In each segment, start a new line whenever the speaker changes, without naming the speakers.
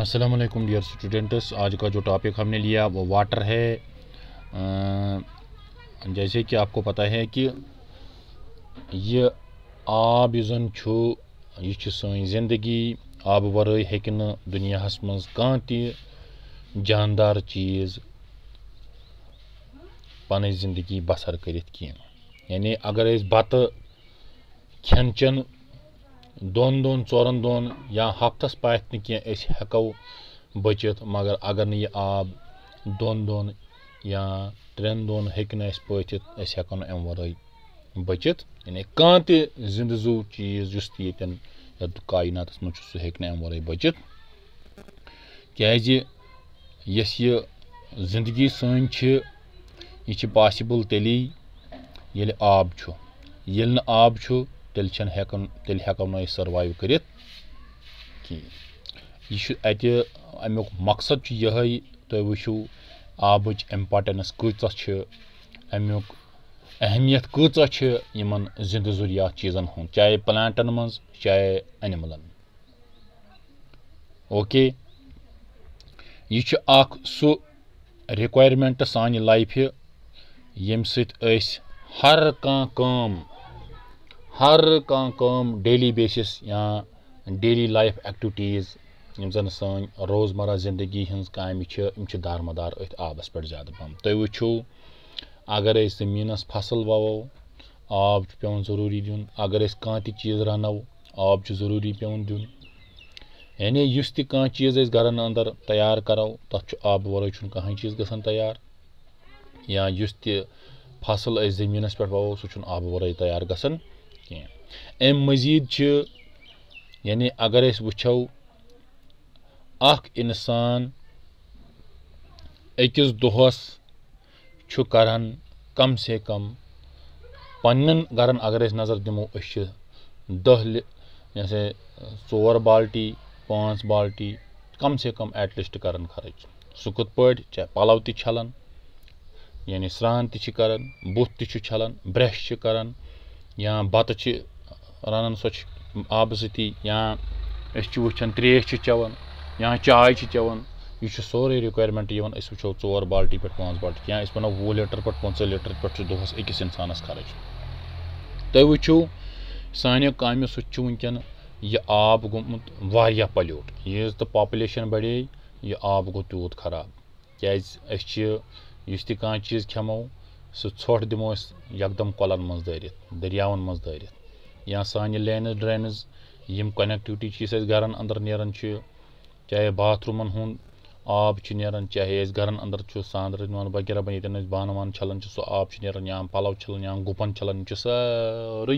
अस्सलाम वालेकुम dear students आज का जो टॉपिक हमने लिया वो वाटर है जैसे कि आपको पता है कि ये आब युन यह सी जिंदगी आब वर हेकि दुनिया मज कह जानदार चीज़ पन जिंदगी बसर कर यानी अगर बत खन चन دۄن دۄن ژورن دۄہَن یا ہفتس پاتھ نہٕ کینٛہہ أسۍ ہٮ۪کو بٔچِتھ مگر اگر نہٕ یہِ آب دۄن دۄہَن یا ترٛٮ۪ن دۄہَن ہیٚکہِ نہٕ اَسہِ پٲتِتھ أسۍ ہٮ۪کو نہٕ اَمہِ وَرٲے بٔچِتھ یعنی کانٛہہ تہِ زِندٕ زُو چیٖز یُس تہِ ییٚتٮ۪ن یَتھ کایناتَس منٛز چھُ سُہ ہیٚکہِ نہٕ اَمہِ وَرٲے بٔچِتھ کیٛازِ یۄس یہِ زِندگی سٲنۍ چھِ یہِ چھِ پاسِبٕل تیٚلی ییٚلہِ آب چھُ ییٚلہِ نہٕ آب چھُ تیٚلہِ چھَنہٕ ہٮ۪کان تیٚلہِ ہٮ۪کو نہٕ أسۍ سٔروایِو کٔرِتھ کِہیٖنۍ یہِ چھُ اَتہِ اَمیُک مقصد چھُ یِہوٚے تُہۍ وٕچھِو آبٕچ اِمپاٹَنٕس کۭژاہ چھِ اَمیُک اہمیت کۭژاہ چھِ یِمَن زِندٕ ضٔریات چیٖزَن ہُنٛد چاہے پٕلانٛٹَن منٛز چاہے اَنِمٕلَن اوکے یہِ چھُ اَکھ سُہ رِکویرمٮ۪نٛٹ سانہِ لایفہِ ییٚمہِ سۭتۍ أسۍ ہر کانٛہہ کٲم ہر کانٛہہ کٲم ڈیلی بیسِس یا ڈیلی لایف ایٚکٹِوِٹیٖز یِم زَن سٲنۍ روزمَرہ زِندگی ہِنٛز کامہِ چھِ یِم چھِ دارمدار أتھۍ آبَس پٮ۪ٹھ زیادٕ پَہَم تُہۍ وٕچھِو اگر أسۍ زٔمیٖنَس فَصٕل وَوو آب چھُ پٮ۪وان ضٔروٗری دیُن اگر أسۍ کانٛہہ تہِ چیٖز رَنو آب چھُ ضٔروٗری پٮ۪وان دیُن یعنی یُس تہِ کانٛہہ چیٖز أسۍ گَرَن اَنٛدَر تیار کَرو تَتھ چھُ آبہٕ وَرٲے چھُنہٕ کٕہٕنۍ چیٖز گژھان تیار یا یُس تہِ فَصٕل أسۍ زٔمیٖنَس پٮ۪ٹھ وَوو سُہ چھُنہٕ آبہٕ وَرٲے تیار گژھان کینٛہہ اَمہِ مٔزیٖد چھِ یعنی اگر أسۍ وٕچھو اکھ اِنسان أکِس دۄہَس چھُ کران کم سے کم پنٛنٮ۪ن گرن اگر أسۍ نظر دِمو أسۍ چھِ دہ لہِ یہِ ہسا ژور بالٹی پانٛژھ بالٹی کم سے کم ایٹ لیٖسٹ کران خرٕچ سُہ کِتھ پٲٹھۍ چاہے پلو تہِ چھلان یعنی سرٛان تہِ چھِ کران بُتھ تہِ چھُ چھلان برٛٮ۪ش چھِ کران یا بَتہٕ چھِ رَنان سۄ چھِ آبہٕ سۭتی یا أسۍ چھِ وٕچھان ترٛیش چھِ چٮ۪وان یا چاے چھِ چٮ۪وان یہِ چھُ سورُے رِکویرمینٹ یِوان أسۍ وٕچھو ژور بالٹی پٮ۪ٹھ پانٛژھ بالٹی یا أسۍ وَنو وُہ لیٖٹر پٮ۪ٹھ پٕنٛژٕ لیٖٹر پٮ۪ٹھ چھُ دۄہَس أکِس اِنسانَس خرٕچ تُہۍ وٕچھِو سانہِ کامہِ سۭتۍ چھُ وٕنۍکٮ۪ن یہِ آب گوٚمُت واریاہ پَلیوٗٹ ییٖژ تہٕ پاپُلیشَن بَڑے یہِ آب گوٚو تیوٗت خراب کیازِ أسۍ چھِ یُس تہِ کانٛہہ چیٖز کھٮ۪مو सोट दमो यकदम कलन मज दर मज मं या सानि लेनज ड्रेनज यम कनेक्टिविटी घर अंदर नरान चाहे बाथरूमन हूँ आब ना चाहे घर अंदर सान वगैरह बन ये बान वान छलन सो ना पलव छल गुपन छलन सहुद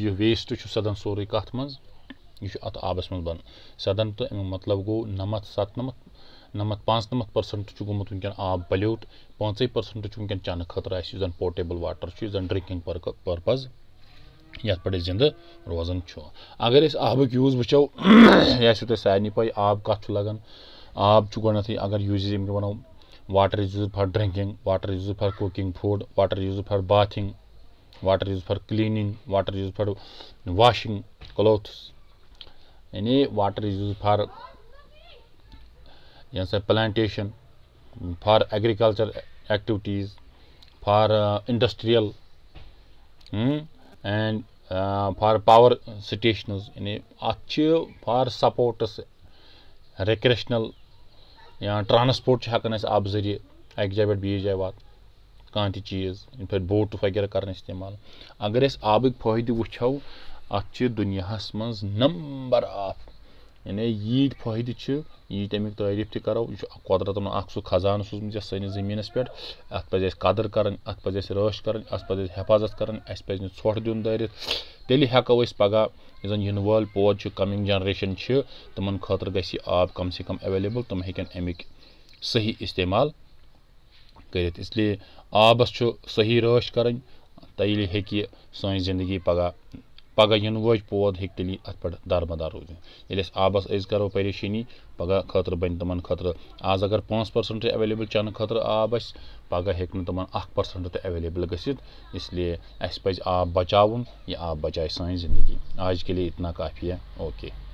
यह वेस्ट सदन सोरे कत मे अत आबस मन सदन तो मतलब गो नमत सतनमत نَمَتھ پانٛژنَمَتھ پٔرسَنٛٹ چھُ گوٚمُت وٕنۍکٮ۪ن آب بَلیوت پانٛژَے پٔرسَنٛٹ چھُ وٕنۍکٮ۪ن چٮ۪نہٕ خٲطرٕ اَسہِ یُس زَن پوٹیبٕل واٹَر چھُ یُس زَن ڈِرٛنٛکِنٛگ پٔرپَز یَتھ پٮ۪ٹھ أسۍ زِندٕ روزان چھُ اگر أسۍ آبُک یوٗز وٕچھو یہِ آسِوٕ تۄہہِ سارنٕے پَے آب کَتھ چھُ لَگان آب چھُ گۄڈنٮ۪تھٕے اگر یوٗزٕز ییٚمہِ وَنو water is used for drinking water is used for cooking food water is used for bathing water use for cleaning water use for washing clothes یعنی واٹَر اِز یوٗز فار जैसे plantation for agriculture activities for industrial and for power station यानी अच्छ for sports recreational या transport हेकन आप जरिए अक जाए पे जाए वात कह चीज बोट वगैरह कर इस्तेमाल अगर अब फायदे वो अ दुनिया मं नंबर ऑफ یعنی ییٖتۍ فٲیدٕ چھِ ییٖتۍ اَمِکۍ تعٲریٖف تہِ کَرو یہِ چھُ قۄدرَتَن اَکھ سُہ خزانہٕ سوٗزمُت یَتھ سٲنِس زٔمیٖنَس پٮ۪ٹھ اَتھ پَزِ اَسہِ قدٕر کَرٕنۍ اَتھ پَزِ اَسہِ رٲچھ کَرٕنۍ اَتھ پَزِ اَسہِ حفاظت کَرٕنۍ اَسہِ پَزِ نہٕ ژھۄٹھ دیُن دٲرِتھ تیٚلہِ ہٮ۪کو أسۍ پَگاہ یُس زَن یِنہٕ وٲلۍ پوٗد چھِ کَمِنٛگ جَنریشَن چھِ تِمَن خٲطرٕ گژھِ یہِ آب کَم سے کَم اٮ۪ویلیبٕل تِم ہیٚکن اَمِکۍ صحیح استعمال کٔرِتھ اِسلیے آبَس چھُ صحیح رٲچھ کَرٕنۍ تیٚلہِ ہیٚکہِ یہِ سٲنۍ زندگی پَگاہ पगह इन वो पौध हे तेल अत पे दरमदार रूद ये आबस करो परेशानी पगह खुद बन तुम खुद आज अगर पाँच पर्सेंट एवेलेबल चन खुद आब अस पगह हे तुम पर्सेंट तो ग इसलिए अस पज आब बचा यह आब बचाए सी जिंदगी आज के लिए इतना काफ़ी है ओके